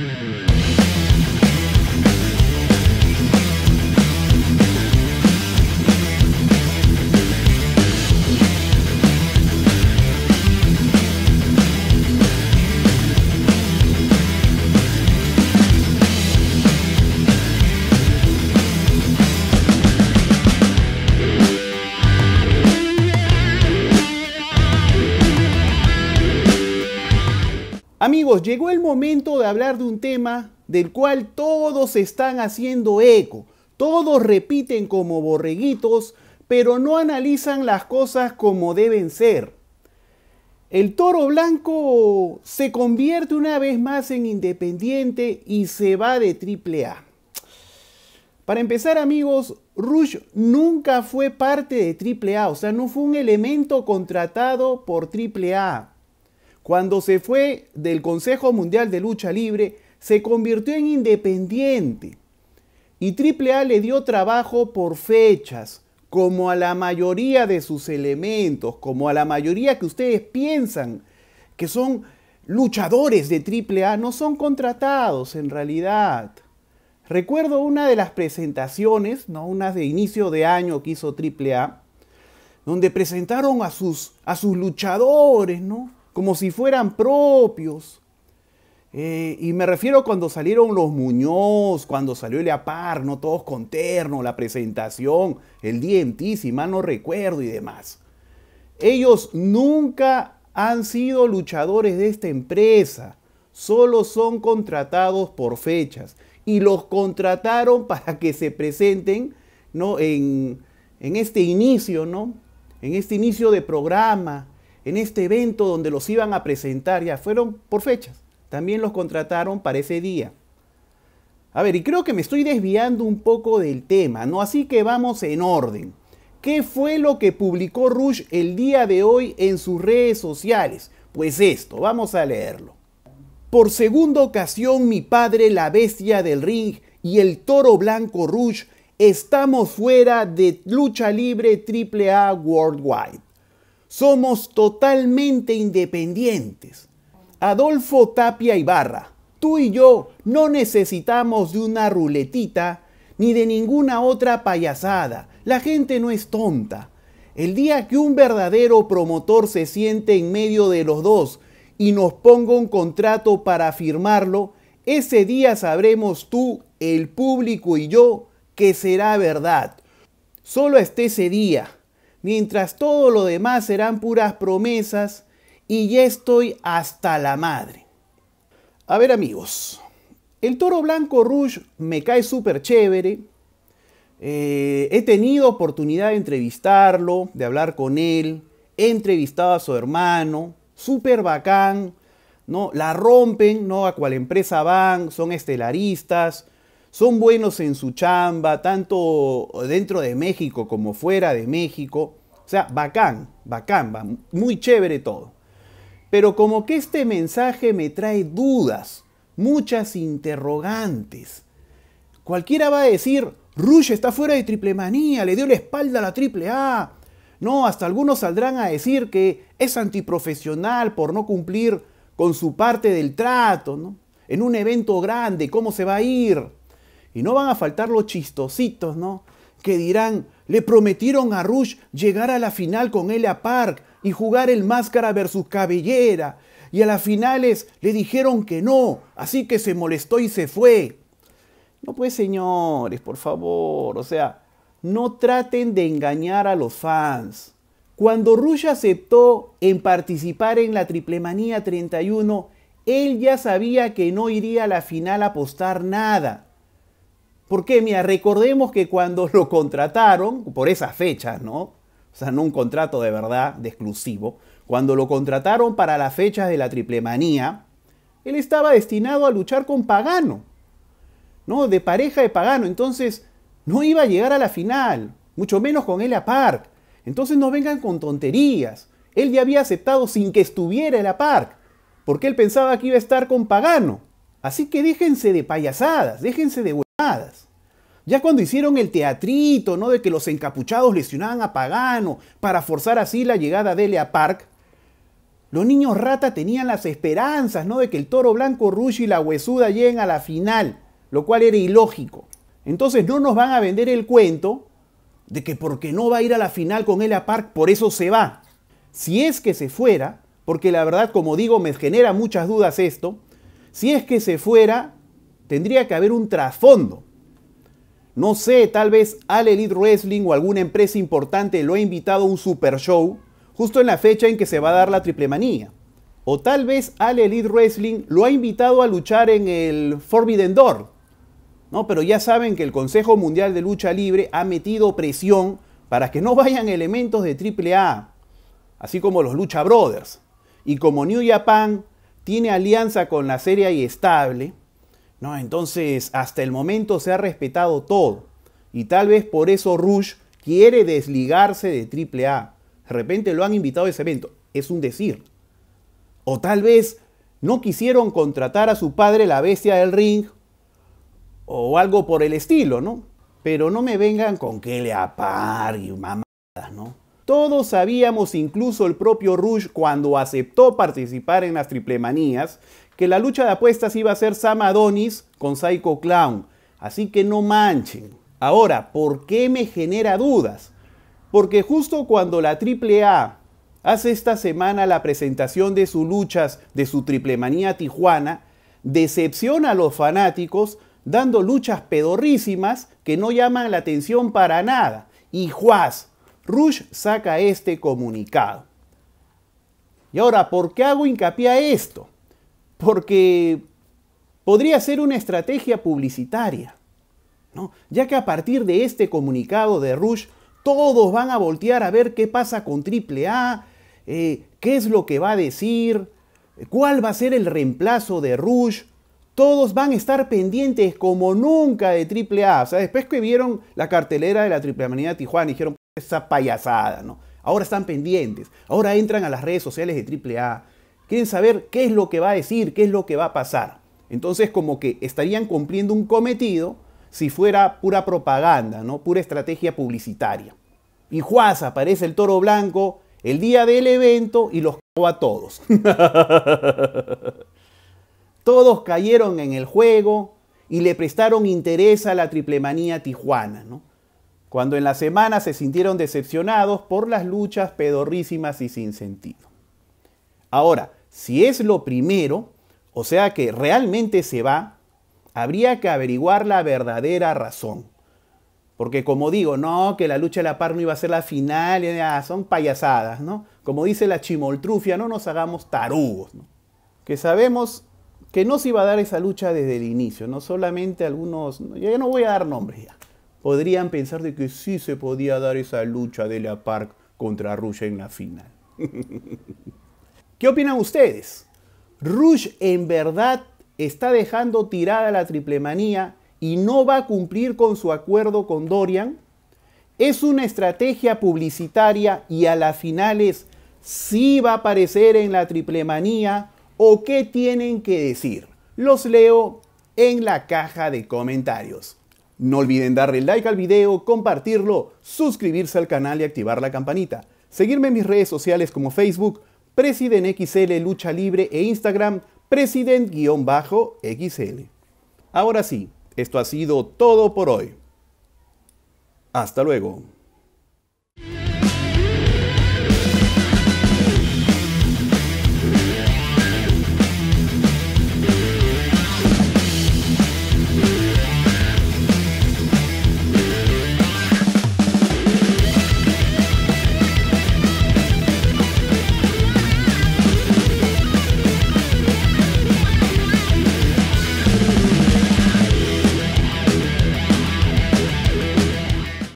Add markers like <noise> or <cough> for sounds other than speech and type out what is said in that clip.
Mm-hmm. llegó el momento de hablar de un tema del cual todos están haciendo eco, todos repiten como borreguitos, pero no analizan las cosas como deben ser. El toro blanco se convierte una vez más en independiente y se va de triple A. Para empezar amigos, Rush nunca fue parte de AAA, o sea, no fue un elemento contratado por AAA. Cuando se fue del Consejo Mundial de Lucha Libre, se convirtió en independiente. Y AAA le dio trabajo por fechas, como a la mayoría de sus elementos, como a la mayoría que ustedes piensan que son luchadores de AAA, no son contratados en realidad. Recuerdo una de las presentaciones, ¿no? unas de inicio de año que hizo AAA, donde presentaron a sus, a sus luchadores, ¿no? como si fueran propios. Eh, y me refiero cuando salieron los Muñoz, cuando salió el Apar, no todos con terno, la presentación, el DMT, si no recuerdo y demás. Ellos nunca han sido luchadores de esta empresa, solo son contratados por fechas y los contrataron para que se presenten ¿no? en, en este inicio, ¿no? En este inicio de programa, en este evento donde los iban a presentar, ya fueron por fechas, también los contrataron para ese día. A ver, y creo que me estoy desviando un poco del tema, ¿no? Así que vamos en orden. ¿Qué fue lo que publicó Rush el día de hoy en sus redes sociales? Pues esto, vamos a leerlo. Por segunda ocasión, mi padre, la bestia del ring y el toro blanco Rush estamos fuera de lucha libre AAA Worldwide. Somos totalmente independientes. Adolfo Tapia Ibarra, tú y yo no necesitamos de una ruletita ni de ninguna otra payasada. La gente no es tonta. El día que un verdadero promotor se siente en medio de los dos y nos ponga un contrato para firmarlo, ese día sabremos tú, el público y yo que será verdad. Solo hasta ese día mientras todo lo demás serán puras promesas y ya estoy hasta la madre. A ver amigos, el toro blanco Rouge me cae súper chévere. Eh, he tenido oportunidad de entrevistarlo, de hablar con él. He entrevistado a su hermano, súper bacán. ¿no? La rompen, ¿no? A cual empresa van, son estelaristas, son buenos en su chamba, tanto dentro de México como fuera de México. O sea, bacán, bacán, muy chévere todo. Pero como que este mensaje me trae dudas, muchas interrogantes. Cualquiera va a decir, Rush está fuera de triple manía, le dio la espalda a la triple A. No, hasta algunos saldrán a decir que es antiprofesional por no cumplir con su parte del trato, ¿no? En un evento grande, ¿cómo se va a ir? Y no van a faltar los chistositos, ¿no? Que dirán, le prometieron a Rush llegar a la final con a Park y jugar el máscara versus cabellera. Y a las finales le dijeron que no, así que se molestó y se fue. No, pues señores, por favor, o sea, no traten de engañar a los fans. Cuando Rush aceptó en participar en la Triplemanía 31, él ya sabía que no iría a la final a apostar nada. Porque, Mira, recordemos que cuando lo contrataron, por esas fechas, ¿no? O sea, no un contrato de verdad, de exclusivo. Cuando lo contrataron para las fechas de la triplemanía, él estaba destinado a luchar con Pagano, ¿no? De pareja de Pagano. Entonces, no iba a llegar a la final, mucho menos con él a Park. Entonces, no vengan con tonterías. Él ya había aceptado sin que estuviera la Park, porque él pensaba que iba a estar con Pagano. Así que déjense de payasadas, déjense de huevadas. Ya cuando hicieron el teatrito, ¿no? De que los encapuchados lesionaban a Pagano para forzar así la llegada de él Park, los niños rata tenían las esperanzas, ¿no? De que el toro blanco Rush y la huesuda lleguen a la final, lo cual era ilógico. Entonces no nos van a vender el cuento de que porque no va a ir a la final con Elia Park, por eso se va. Si es que se fuera, porque la verdad, como digo, me genera muchas dudas esto, si es que se fuera, tendría que haber un trasfondo. No sé, tal vez Al Elite Wrestling o alguna empresa importante lo ha invitado a un super show justo en la fecha en que se va a dar la triple manía. O tal vez Al Elite Wrestling lo ha invitado a luchar en el Forbidden Door. No, pero ya saben que el Consejo Mundial de Lucha Libre ha metido presión para que no vayan elementos de AAA, así como los Lucha Brothers. Y como New Japan tiene alianza con la serie y estable, no, entonces hasta el momento se ha respetado todo. Y tal vez por eso Rush quiere desligarse de Triple A. De repente lo han invitado a ese evento. Es un decir. O tal vez no quisieron contratar a su padre la bestia del ring o algo por el estilo, ¿no? Pero no me vengan con que le y mamadas, ¿no? Todos sabíamos, incluso el propio Rush, cuando aceptó participar en las triplemanías, que la lucha de apuestas iba a ser Sam Adonis con Psycho Clown. Así que no manchen. Ahora, ¿por qué me genera dudas? Porque justo cuando la AAA hace esta semana la presentación de sus luchas de su triple manía Tijuana, decepciona a los fanáticos dando luchas pedorrísimas que no llaman la atención para nada. Y Juaz, Rush saca este comunicado. Y ahora, ¿por qué hago hincapié a esto? porque podría ser una estrategia publicitaria, ¿no? ya que a partir de este comunicado de Rush, todos van a voltear a ver qué pasa con AAA, A, eh, qué es lo que va a decir, cuál va a ser el reemplazo de Rush. Todos van a estar pendientes como nunca de AAA. O sea, después que vieron la cartelera de la AAA de Tijuana, dijeron, esa payasada, ¿no? Ahora están pendientes, ahora entran a las redes sociales de AAA, quieren saber qué es lo que va a decir, qué es lo que va a pasar. Entonces como que estarían cumpliendo un cometido si fuera pura propaganda, ¿no? pura estrategia publicitaria. Y Juaz aparece el toro blanco el día del evento y los cago <laughs> a todos. <laughs> todos cayeron en el juego y le prestaron interés a la triplemanía tijuana, cuando en la semana se sintieron decepcionados por las luchas pedorrísimas y sin sentido. Ahora, si es lo primero, o sea que realmente se va, habría que averiguar la verdadera razón. Porque como digo, no, que la lucha de la par no iba a ser la final, son payasadas, ¿no? Como dice la chimoltrufia, no nos hagamos tarugos, ¿no? Que sabemos que no se iba a dar esa lucha desde el inicio, no solamente algunos, ya no voy a dar nombres ya, podrían pensar de que sí se podía dar esa lucha de la par contra Rusia en la final. <laughs> ¿Qué opinan ustedes? ¿Rush en verdad está dejando tirada la triplemanía y no va a cumplir con su acuerdo con Dorian? Es una estrategia publicitaria y a las finales sí va a aparecer en la triplemanía o qué tienen que decir. Los leo en la caja de comentarios. No olviden darle like al video, compartirlo, suscribirse al canal y activar la campanita. Seguirme en mis redes sociales como Facebook, President XL Lucha Libre e Instagram President-XL. Ahora sí, esto ha sido todo por hoy. Hasta luego.